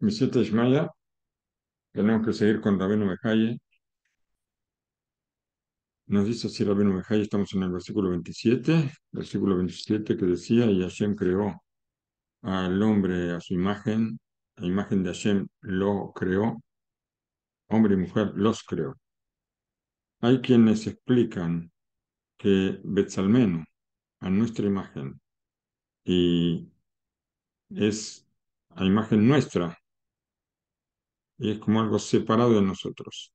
Miseta Ishmaya, tenemos que seguir con Rabino Mejaye. Nos dice así Rabino Mejaye, estamos en el versículo 27, versículo 27 que decía, y Hashem creó al hombre a su imagen, la imagen de Hashem lo creó, hombre y mujer los creó. Hay quienes explican que Betzalmenu, a nuestra imagen, y es a imagen nuestra, y es como algo separado de nosotros.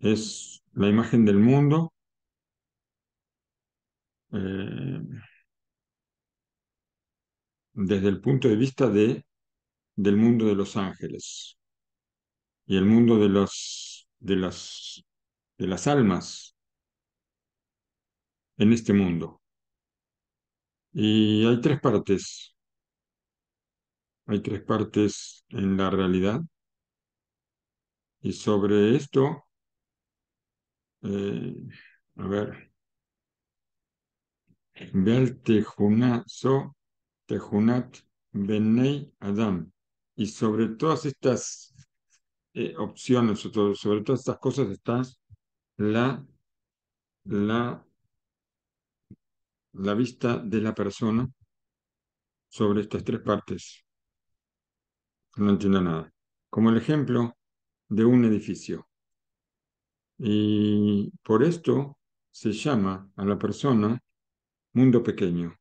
Es la imagen del mundo. Eh, desde el punto de vista de, del mundo de los ángeles y el mundo de, los, de, las, de las almas en este mundo. Y hay tres partes. Hay tres partes en la realidad. Y sobre esto, eh, a ver, Bel Tejunazo, Tejunat Benei Adam. Y sobre todas estas eh, opciones, sobre, todas estas cosas está la, la, la vista de la persona sobre estas tres partes. No entiendo nada. Como el ejemplo de un edificio. Y por esto se llama a la persona mundo pequeño.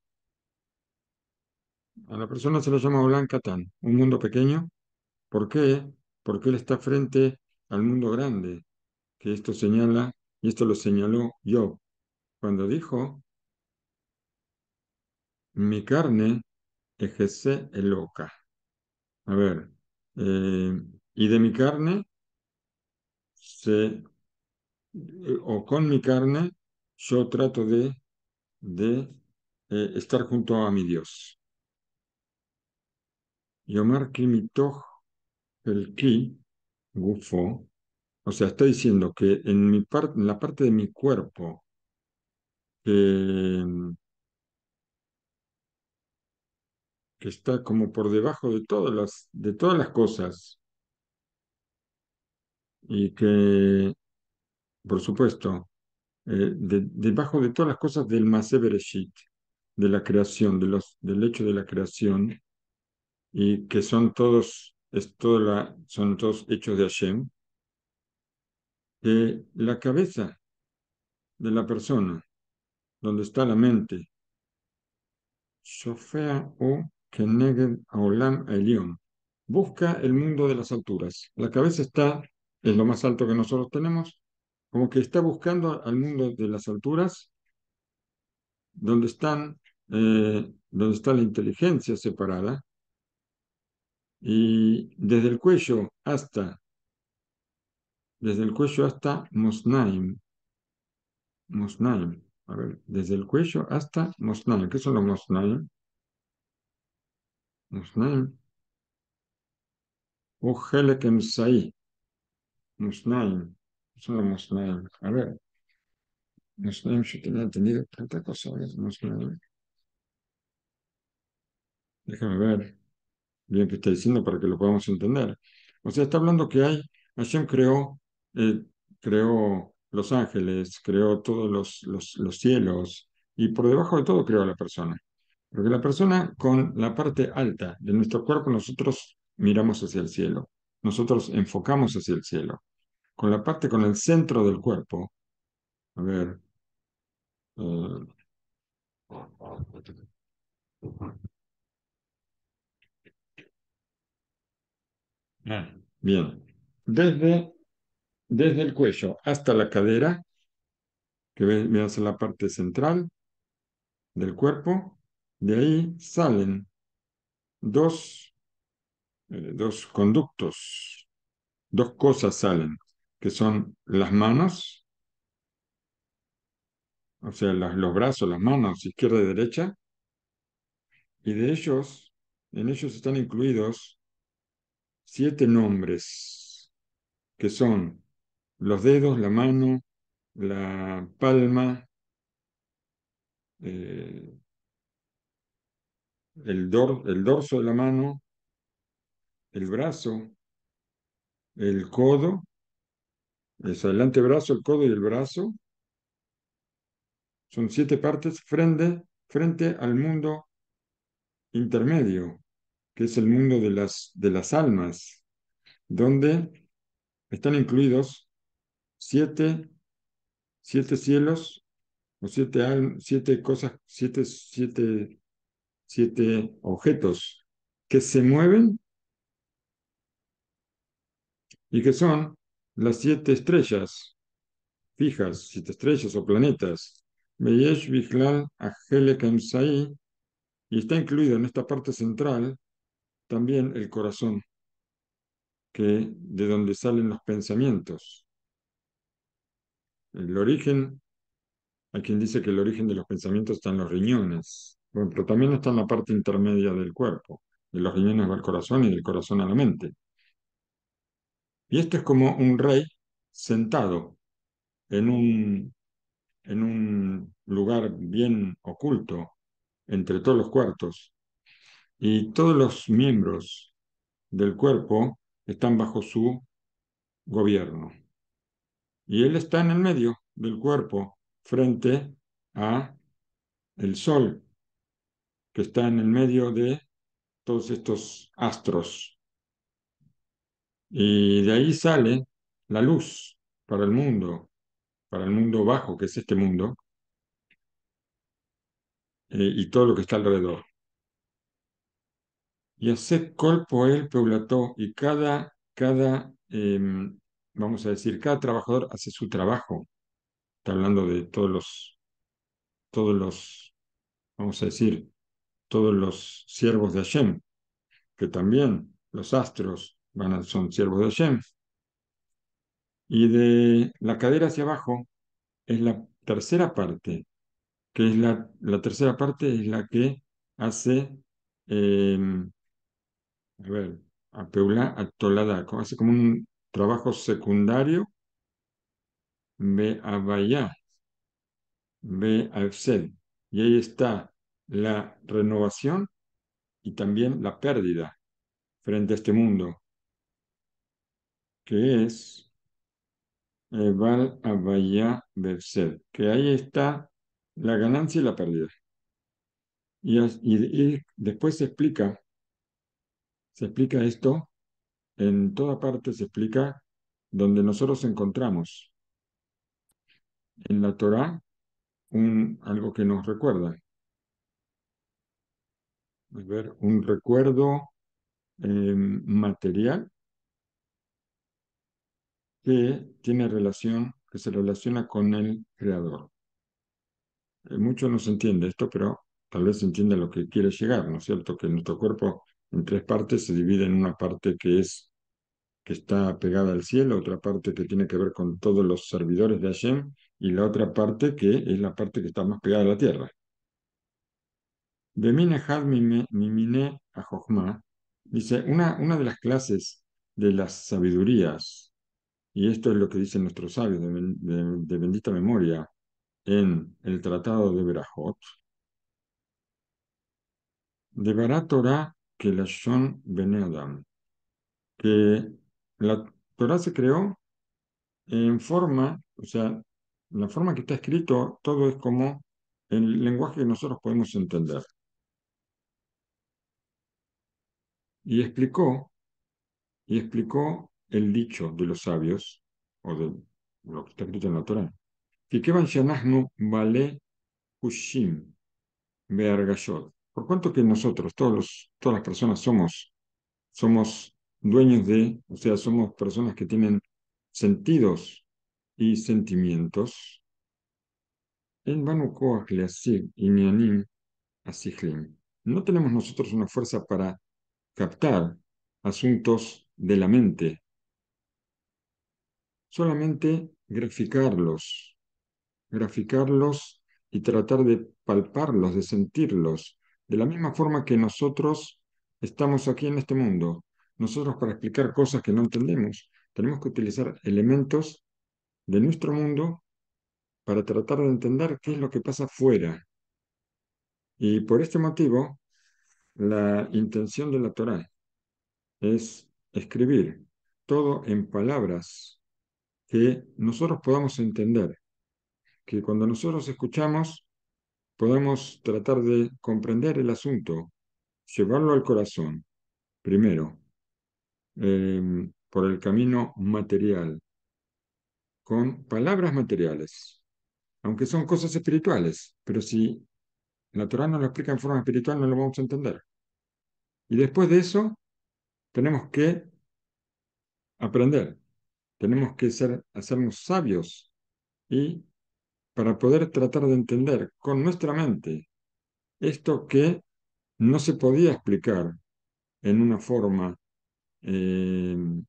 A la persona se le llama blanca un mundo pequeño. ¿Por qué? Porque él está frente al mundo grande, que esto señala, y esto lo señaló yo, cuando dijo, mi carne ejerce el loca. A ver, eh, y de mi carne eh, o con mi carne, yo trato de, de eh, estar junto a mi Dios. Yomar Kimitoj el Ki Gufo, o sea, está diciendo que en, en la parte de mi cuerpo que está como por debajo de todas las, de todas las cosas, y que, por supuesto, eh, debajo de todas las cosas del Masé de la creación, los, del hecho de la creación, y que son todos, es la, son todos hechos de Hashem, eh, la cabeza de la persona, donde está la mente, o busca el mundo de las alturas. La cabeza está es lo más alto que nosotros tenemos, como que está buscando al mundo de las alturas, donde, están, eh, donde está la inteligencia separada, y desde el cuello hasta, desde el cuello hasta Mosnaim, Mosnaim, a ver, desde el cuello hasta Mosnaim, ¿qué son los Mosnaim? Mosnaim, o Saí, Musnaim. solo A ver, nos yo tenía entendido tanta cosa, Déjame ver bien qué está diciendo para que lo podamos entender. O sea, está hablando que hay, Hashem creó, eh, creó los ángeles, creó todos los, los, los cielos y por debajo de todo creó a la persona. Porque la persona con la parte alta de nuestro cuerpo, nosotros miramos hacia el cielo, nosotros enfocamos hacia el cielo con la parte, con el centro del cuerpo. A ver. Eh, ah, bien. Desde, desde el cuello hasta la cadera, que me hace la parte central del cuerpo, de ahí salen dos, eh, dos conductos, dos cosas salen que son las manos, o sea, los brazos, las manos, izquierda y derecha, y de ellos, en ellos están incluidos siete nombres, que son los dedos, la mano, la palma, eh, el, el dorso de la mano, el brazo, el codo es el antebrazo, el codo y el brazo. Son siete partes frente, frente al mundo intermedio, que es el mundo de las, de las almas, donde están incluidos siete, siete cielos o siete, siete cosas, siete, siete, siete objetos que se mueven y que son las siete estrellas fijas, siete estrellas o planetas, y está incluido en esta parte central también el corazón, que de donde salen los pensamientos. El origen, hay quien dice que el origen de los pensamientos está en los riñones, bueno, pero también está en la parte intermedia del cuerpo. De los riñones va al corazón y del corazón a la mente. Y esto es como un rey sentado en un, en un lugar bien oculto entre todos los cuartos. Y todos los miembros del cuerpo están bajo su gobierno. Y él está en el medio del cuerpo frente a el sol que está en el medio de todos estos astros y de ahí sale la luz para el mundo, para el mundo bajo, que es este mundo, eh, y todo lo que está alrededor. Y hace colpo el peulató, y cada, cada em, vamos a decir, cada trabajador hace su trabajo. Está hablando de todos los, todos los, vamos a decir, todos los siervos de Hashem, que también los astros, son siervos de Hashem. Y de la cadera hacia abajo es la tercera parte, que es la, la tercera parte es la que hace, eh, a ver, a atolada, hace como un trabajo secundario, ve a ve a Y ahí está la renovación y también la pérdida frente a este mundo, que es Eval Abaya Berset, que ahí está la ganancia y la pérdida. Y, después se explica, se explica esto, en toda parte se explica donde nosotros encontramos en la Torah un, algo que nos recuerda. A ver, un recuerdo eh, material que tiene relación, que se relaciona con el creador. Muchos eh, mucho no se entiende esto, pero tal vez se entienda lo que quiere llegar, ¿no es cierto? Que nuestro cuerpo en tres partes se divide en una parte que es que está pegada al cielo, otra parte que tiene que ver con todos los servidores de Hashem y la otra parte que es la parte que está más pegada a la tierra. De Mimine a dice, una, una de las clases de las sabidurías y esto es lo que dicen nuestros sabios de, bendita memoria en el Tratado de Berajot, de Torah que la Shon Adam, que la Torah se creó en forma, o sea, la forma que está escrito, todo es como el lenguaje que nosotros podemos entender. Y explicó, y explicó el dicho de los sabios, o de lo que está escrito en la Torah, Vale Por cuanto que nosotros, todos todas las personas somos, somos dueños de, o sea, somos personas que tienen sentidos y sentimientos, en No tenemos nosotros una fuerza para captar asuntos de la mente solamente graficarlos, graficarlos y tratar de palparlos, de sentirlos, de la misma forma que nosotros estamos aquí en este mundo. Nosotros para explicar cosas que no entendemos, tenemos que utilizar elementos de nuestro mundo para tratar de entender qué es lo que pasa fuera. Y por este motivo, la intención de la Torah es escribir todo en palabras que nosotros podamos entender, que cuando nosotros escuchamos podemos tratar de comprender el asunto, llevarlo al corazón, primero, em, por el camino material, con palabras materiales, aunque son cosas espirituales, pero si la Torah nos lo explica en forma espiritual no lo vamos a entender. Y después de eso, tenemos que aprender tenemos que ser, hacernos sabios y para poder tratar de entender con nuestra mente esto que no se podía explicar en una forma, eh, en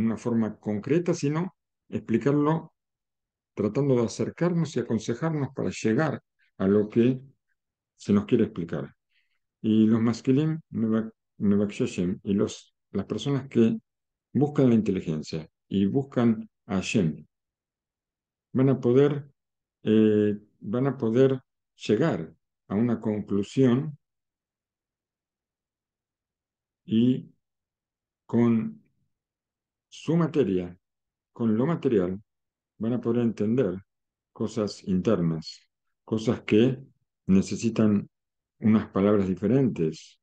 una forma concreta, sino explicarlo tratando de acercarnos y aconsejarnos para llegar a lo que se nos quiere explicar. Y los masquilim, y los, las personas que buscan la inteligencia, y buscan a Yen, van a poder, eh, van a poder llegar a una conclusión y con su materia, con lo material, van a poder entender cosas internas, cosas que necesitan unas palabras diferentes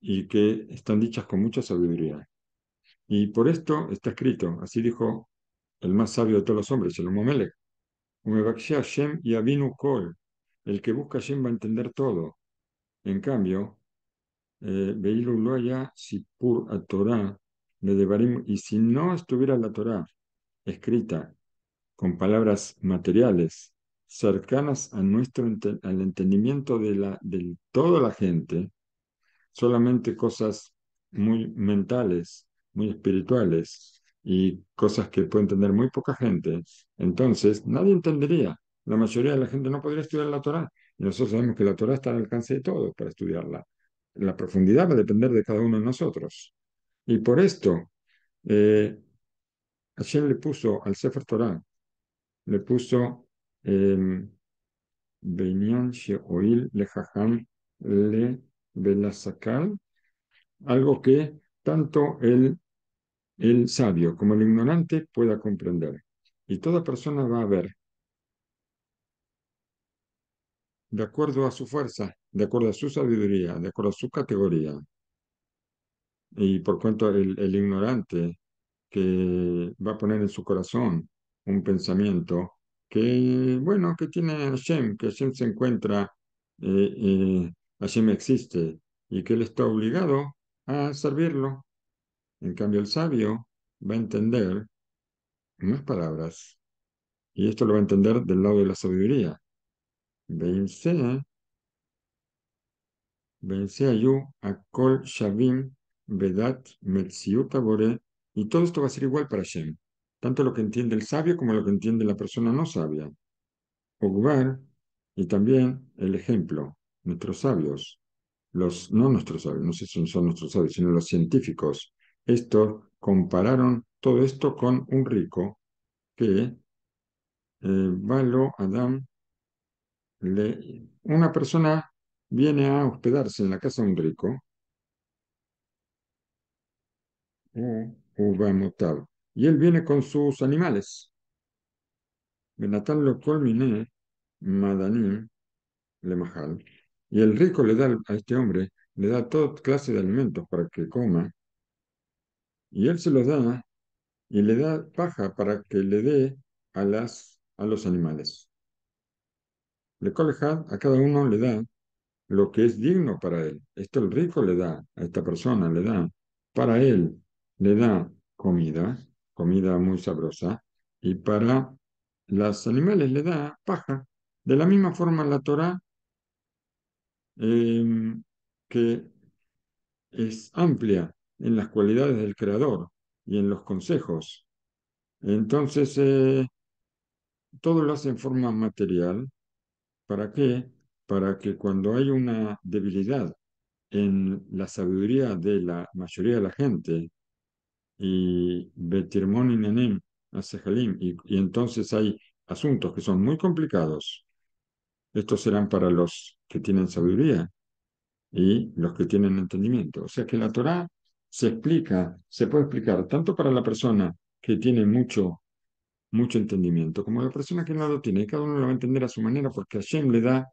y que están dichas con mucha sabiduría. Y por esto está escrito, así dijo el más sabio de todos los hombres, el homo shem Kol, el que busca a va a entender todo. En cambio, eh, y si no estuviera la Torah escrita con palabras materiales cercanas a nuestro al entendimiento de, la, de toda la gente, solamente cosas muy mentales muy espirituales y cosas que puede entender muy poca gente, entonces nadie entendería. La mayoría de la gente no podría estudiar la Torah. Y nosotros sabemos que la Torah está al alcance de todos para estudiarla. La profundidad va a depender de cada uno de nosotros. Y por esto, eh, le puso al Sefer Torah, le puso em, Sheoil le Le algo que tanto el, el sabio como el ignorante pueda comprender. Y toda persona va a ver, de acuerdo a su fuerza, de acuerdo a su sabiduría, de acuerdo a su categoría. Y por cuanto el, ignorante que va a poner en su corazón un pensamiento que, bueno, que tiene Hashem, que Hashem se encuentra, eh, eh Hashem existe y que él está obligado a servirlo. En cambio, el sabio va a entender más palabras. Y esto lo va a entender del lado de la sabiduría. Vence, vence a kol shavim, vedat, Y todo esto va a ser igual para Shem. Tanto lo que entiende el sabio como lo que entiende la persona no sabia. Ogbar, y también el ejemplo, nuestros sabios, los, no nuestros sabios, no sé si son nuestros sabios, sino los científicos, estos compararon todo esto con un rico que Valo eh, Adam, le, una persona viene a hospedarse en la casa de un rico, y él viene con sus animales. Benatal lo colminé, le mahal y el rico le da a este hombre, le da toda clase de alimentos para que coma, y él se los da y le da paja para que le dé a, las, a los animales. Le colejad, a cada uno le da lo que es digno para él. Esto el rico le da a esta persona, le da para él, le da comida, comida muy sabrosa, y para los animales le da paja. De la misma forma la Torah Em, que es amplia en las cualidades del creador y en los consejos. Entonces, eh, todo lo hace en forma material. ¿Para qué? Para que cuando hay una debilidad en la sabiduría de la mayoría de la gente, y y entonces hay asuntos que son muy complicados, estos serán para los que tienen sabiduría y los que tienen entendimiento. O sea que la Torah se explica, se puede explicar tanto para la persona que tiene mucho, mucho entendimiento como la persona que no lo tiene. Y cada uno lo va a entender a su manera porque Hashem le da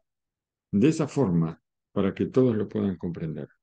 de esa forma para que todos lo puedan comprender.